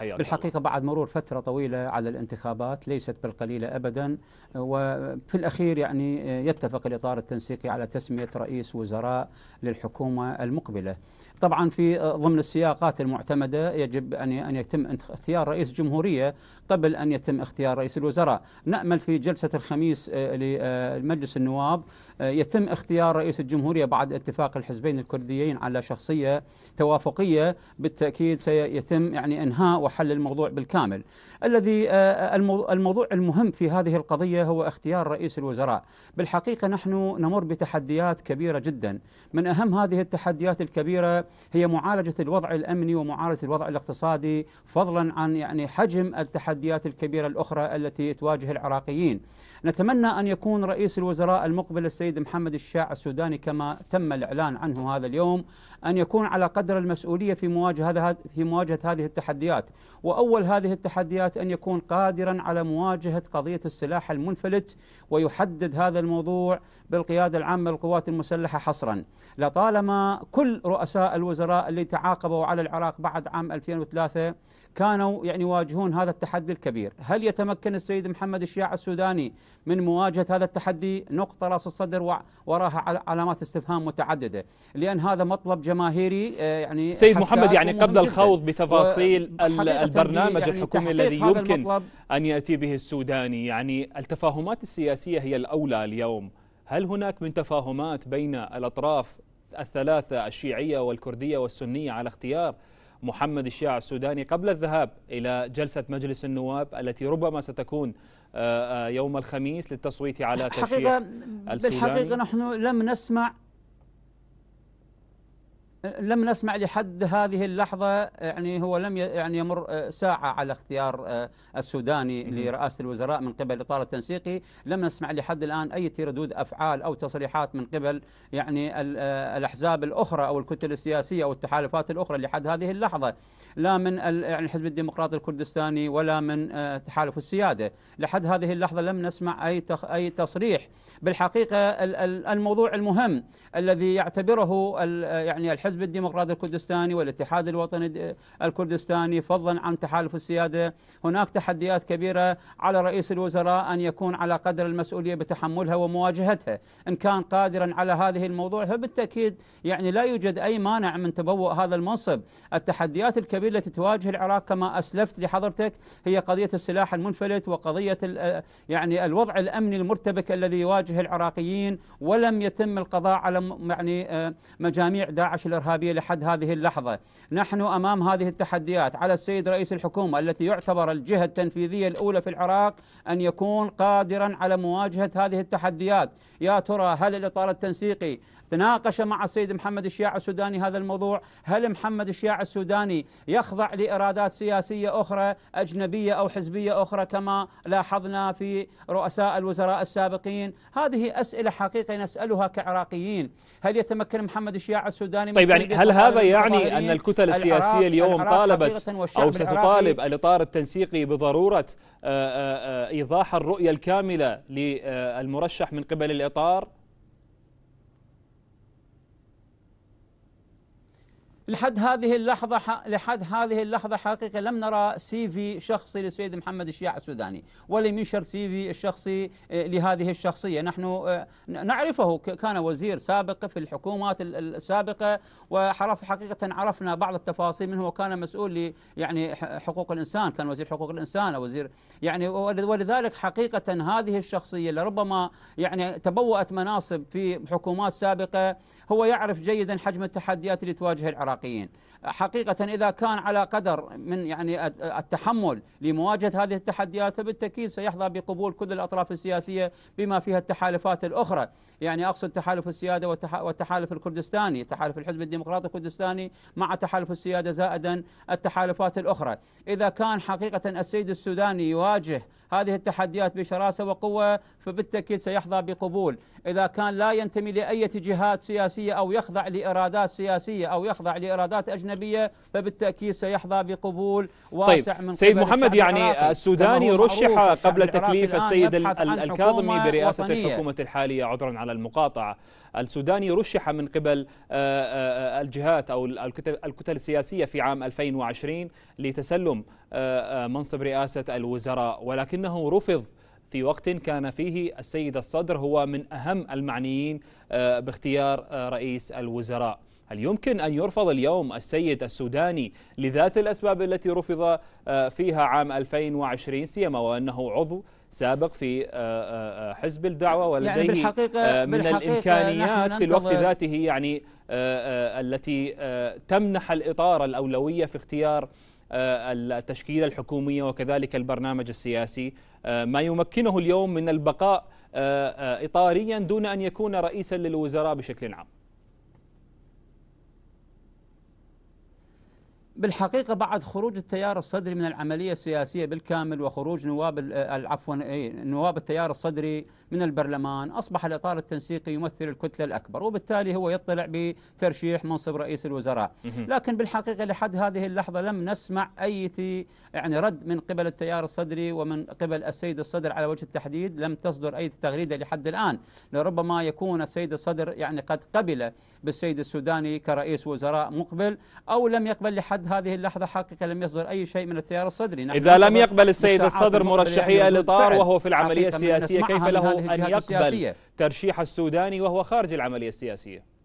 بالحقيقة بعد مرور فترة طويلة على الانتخابات ليست بالقليلة أبدا وفي الأخير يعني يتفق الإطار التنسيقي على تسمية رئيس وزراء للحكومة المقبلة طبعا في آه، ضمن السياقات المعتمدة يجب أن أن يتم اختيار رئيس جمهورية قبل أن يتم اختيار رئيس الوزراء نأمل في جلسة الخميس آه، آه، لمجلس النواب يتم اختيار رئيس الجمهورية بعد اتفاق الحزبين الكرديين على شخصية توافقية بالتأكيد سيتم يعني إنهاء وحل الموضوع بالكامل الذي الموضوع المهم في هذه القضية هو اختيار رئيس الوزراء بالحقيقة نحن نمر بتحديات كبيرة جدا من أهم هذه التحديات الكبيرة هي معالجة الوضع الأمني ومعالجة الوضع الاقتصادي فضلا عن يعني حجم التحديات الكبيرة الأخرى التي تواجه العراقيين نتمنى أن يكون رئيس الوزراء المقبل السيد محمد الشاع السوداني كما تم الإعلان عنه هذا اليوم أن يكون على قدر المسؤولية في مواجهة في مواجهة هذه التحديات وأول هذه التحديات أن يكون قادرا على مواجهة قضية السلاح المنفلت ويحدد هذا الموضوع بالقيادة العامة للقوات المسلحة حصرا لطالما كل رؤساء الوزراء اللي تعاقبوا على العراق بعد عام 2003 كانوا يعني يواجهون هذا التحدي الكبير هل يتمكن السيد محمد الشياع السوداني من مواجهة هذا التحدي نقطة رأس الصدر وراها علامات استفهام متعددة لأن هذا مطلب جماهيري آه، يعني سيد محمد يعني قبل الخوض بتفاصيل البرنامج يعني الحكومي الذي يمكن أن يأتي به السوداني يعني التفاهمات السياسية هي الأولى اليوم هل هناك من تفاهمات بين الأطراف الثلاثة الشيعية والكردية والسنية على اختيار محمد الشيع السوداني قبل الذهاب إلى جلسة مجلس النواب التي ربما ستكون آه، آه، يوم الخميس للتصويت على ترشيح السوداني بالحقيقة نحن لم نسمع لم نسمع لحد هذه اللحظة يعني هو لم يعني يمر آه، ساعة على اختيار آه، السوداني لرئاسة الوزراء من قبل إطار التنسيقي لم نسمع لحد الآن أي ردود أفعال أو تصريحات من قبل يعني آه، الأحزاب الأخرى أو الكتل السياسية أو التحالفات الأخرى لحد هذه اللحظة لا من يعني الحزب الديمقراطي الكردستاني ولا من تحالف السيادة لحد هذه اللحظة لم نسمع أي أي تصريح بالحقيقة الموضوع المهم الذي يعتبره يعني الحزب الحزب الديمقراطي الكردستاني والاتحاد الوطني الكردستاني فضلا عن تحالف السيادة هناك تحديات كبيرة على رئيس الوزراء أن يكون على قدر المسؤولية بتحملها ومواجهتها إن كان قادرا على هذه الموضوع فبالتأكيد يعني لا يوجد أي مانع من تبوء هذا المنصب التحديات الكبيرة التي تواجه العراق كما أسلفت لحضرتك هي قضية السلاح المنفلت وقضية يعني الوضع الأمني المرتبك الذي يواجه العراقيين ولم يتم القضاء على يعني آه، مجاميع داعش الارهاب الإرهابية لحد هذه اللحظة نحن أمام هذه التحديات على السيد رئيس الحكومة التي يعتبر الجهة التنفيذية الأولى في العراق أن يكون قادرا على مواجهة هذه التحديات يا ترى هل الإطار التنسيقي تناقش مع السيد محمد الشياع السوداني هذا الموضوع هل محمد الشياع السوداني يخضع لإرادات سياسية أخرى أجنبية أو حزبية أخرى كما لاحظنا في رؤساء الوزراء السابقين هذه أسئلة حقيقة نسألها كعراقيين هل يتمكن محمد الشياع السوداني طيب يعني هل هذا يعني أن الكتل السياسية يعني اليوم طالبت أو ستطالب الإطار التنسيقي بضرورة آه، آه، آه، إيضاح الرؤية الكاملة للمرشح من قبل الإطار لحد هذه اللحظة لحد هذه اللحظة حقيقة لم نرى سي في شخصي للسيد محمد الشيع السوداني ولم ينشر سي في الشخصي آه، لهذه الشخصية نحن آه، نعرفه كان وزير سابق في الحكومات السابقة وحرف حقيقة عرفنا بعض التفاصيل منه وكان مسؤول يعني حقوق الإنسان كان وزير حقوق الإنسان أو وزير يعني ولذلك حقيقة هذه الشخصية لربما يعني تبوأت مناصب في حكومات سابقة هو يعرف جيدا حجم التحديات اللي تواجه العراق العراقيين حقيقة إذا كان على قدر من يعني التحمل لمواجهة هذه التحديات فبالتأكيد سيحظى بقبول كل الأطراف السياسية بما فيها التحالفات الأخرى يعني أقصد تحالف السيادة والتحالف الكردستاني تحالف الحزب الديمقراطي الكردستاني مع تحالف السيادة زائدا التحالفات الأخرى إذا كان حقيقة السيد السوداني يواجه هذه التحديات بشراسة وقوة فبالتأكيد سيحظى بقبول إذا كان لا ينتمي لأي جهات سياسية أو يخضع لإرادات سياسية أو يخضع لإيرادات أجنبية فبالتأكيد سيحظى بقبول واسع طيب من سيد محمد يعني السوداني رشح قبل تكليف السيد الكاظمي برئاسة وطنية. الحكومة الحالية عذرا على المقاطعة السوداني رشح من قبل آه، آه، آه، الجهات أو الكتل السياسية في عام 2020 لتسلم منصب رئاسة الوزراء ولكنه رفض في وقت كان فيه السيد الصدر هو من أهم المعنيين باختيار رئيس الوزراء هل يمكن أن يرفض اليوم السيد السوداني لذات الأسباب التي رفض آه، فيها عام 2020 سيما وأنه عضو سابق في آه، آه، حزب الدعوة يعني ولديه يعني بالحقيقة من بالحقيقة الإمكانيات في الوقت ذاته يعني التي تمنح الإطار الأولوية في اختيار التشكيلة الحكومية وكذلك البرنامج السياسي ما يمكنه اليوم من البقاء إطاريا دون أن يكون رئيسا للوزراء بشكل عام بالحقيقة بعد خروج التيار الصدري من العملية السياسية بالكامل وخروج نواب آه، عفوا إيه، نواب التيار الصدري من البرلمان أصبح الإطار التنسيقي يمثل الكتلة الأكبر وبالتالي هو يطلع بترشيح منصب رئيس الوزراء لكن بالحقيقة لحد هذه اللحظة لم نسمع أي يعني رد من قبل التيار الصدري ومن قبل السيد الصدر على وجه التحديد لم تصدر أي تغريدة لحد الآن لربما يكون السيد الصدر يعني قد قبل بالسيد السوداني كرئيس وزراء مقبل أو لم يقبل لحد هذه اللحظة حقيقة لم يصدر أي شيء من التيار الصدري نحن إذا لم يقبل السيد الصدر مرشحي الإطار وهو في العملية السياسية كيف له أن يقبل السياسية. ترشيح السوداني وهو خارج العملية السياسية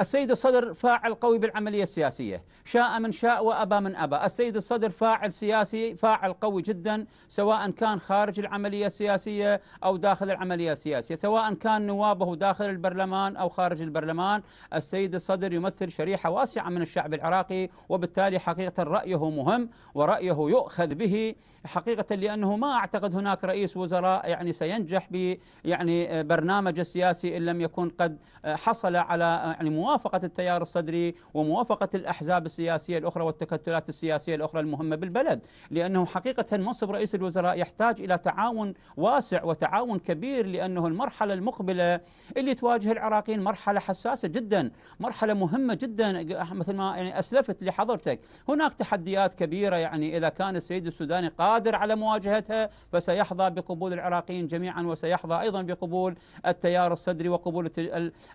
السيد الصدر فاعل قوي بالعملية السياسية شاء من شاء وأبى من أبى السيد الصدر فاعل سياسي فاعل قوي جدا سواء كان خارج العملية السياسية أو داخل العملية السياسية سواء كان نوابه داخل البرلمان أو خارج البرلمان السيد الصدر يمثل شريحة واسعة من الشعب العراقي وبالتالي حقيقة رأيه مهم ورأيه يؤخذ به حقيقة لأنه ما أعتقد هناك رئيس وزراء يعني سينجح ب يعني برنامجه السياسي إن لم يكن قد حصل على يعني وموافقة التيار الصدري وموافقة الأحزاب السياسية الأخرى والتكتلات السياسية الأخرى المهمة بالبلد لأنه حقيقة منصب رئيس الوزراء يحتاج إلى تعاون واسع وتعاون كبير لأنه المرحلة المقبلة اللي تواجه العراقيين مرحلة حساسة جدا مرحلة مهمة جدا مثل ما يعني أسلفت لحضرتك هناك تحديات كبيرة يعني إذا كان السيد السوداني قادر على مواجهتها فسيحظى بقبول العراقيين جميعا وسيحظى أيضا بقبول التيار الصدري وقبول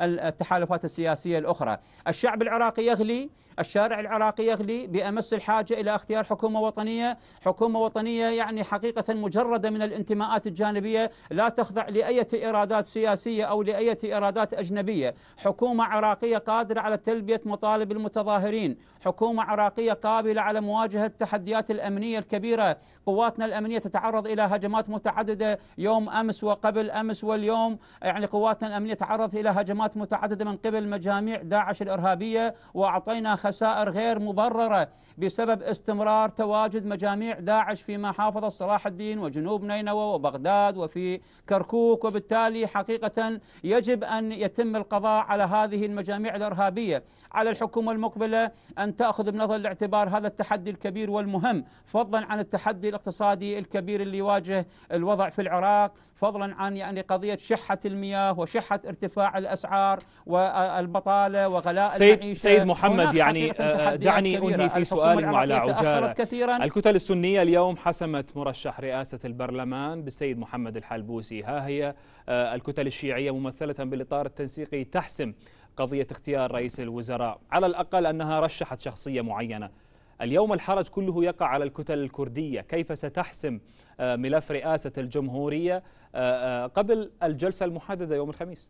التحالفات السياسية السياسية الأخرى الشعب العراقي يغلي الشارع العراقي يغلي بأمس الحاجة إلى اختيار حكومة وطنية حكومة وطنية يعني حقيقة مجردة من الانتماءات الجانبية لا تخضع لأية إرادات سياسية أو لأية إرادات أجنبية حكومة عراقية قادرة على تلبية مطالب المتظاهرين حكومة عراقية قابلة على مواجهة التحديات الأمنية الكبيرة قواتنا الأمنية تتعرض إلى هجمات متعددة يوم أمس وقبل أمس واليوم يعني قواتنا الأمنية تعرضت إلى هجمات متعددة من قبل مجاميع جامع داعش الإرهابية وأعطينا خسائر غير مبررة بسبب استمرار تواجد مجاميع داعش في محافظة صلاح الدين وجنوب نينوى وبغداد وفي كركوك وبالتالي حقيقة يجب أن يتم القضاء على هذه المجاميع الإرهابية على الحكومة المقبلة أن تأخذ بنظر الاعتبار هذا التحدي الكبير والمهم فضلا عن التحدي الاقتصادي الكبير اللي يواجه الوضع في العراق فضلا عن يعني قضية شحة المياه وشحة ارتفاع الأسعار والبطالة البطالة وغلاء سيد, المعيشة سيد محمد يعني آه، دعني أنهي في سؤال وعلى عجالة كثيراً الكتل السنية اليوم حسمت مرشح رئاسة البرلمان بالسيد محمد الحلبوسي ها هي آه، الكتل الشيعية ممثلة بالإطار التنسيقي تحسم قضية اختيار رئيس الوزراء على الأقل أنها رشحت شخصية معينة اليوم الحرج كله يقع على الكتل الكردية كيف ستحسم آه، ملف رئاسة الجمهورية قبل الجلسة المحددة يوم الخميس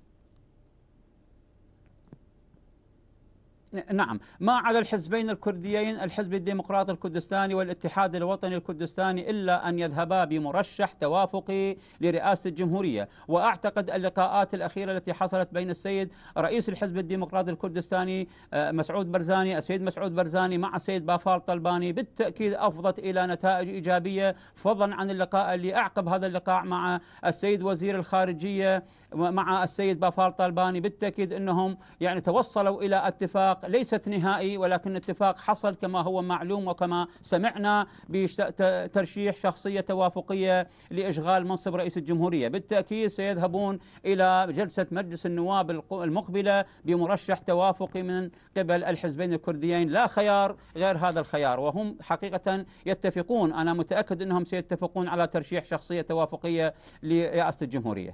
نعم ما على الحزبين الكرديين الحزب الديمقراطي الكردستاني والاتحاد الوطني الكردستاني إلا أن يذهبا بمرشح توافقي لرئاسة الجمهورية وأعتقد اللقاءات الأخيرة التي حصلت بين السيد رئيس الحزب الديمقراطي الكردستاني آه، مسعود برزاني السيد مسعود برزاني مع السيد بافال طلباني بالتأكيد أفضت إلى نتائج إيجابية فضلا عن اللقاء اللي أعقب هذا اللقاء مع السيد وزير الخارجية مع السيد بافال طلباني بالتأكيد أنهم يعني توصلوا إلى اتفاق ليست نهائي ولكن اتفاق حصل كما هو معلوم وكما سمعنا بترشيح شخصية توافقية لإشغال منصب رئيس الجمهورية بالتأكيد سيذهبون إلى جلسة مجلس النواب المقبلة بمرشح توافقي من قبل الحزبين الكرديين لا خيار غير هذا الخيار وهم حقيقة يتفقون أنا متأكد أنهم سيتفقون على ترشيح شخصية توافقية لرئاسة الجمهورية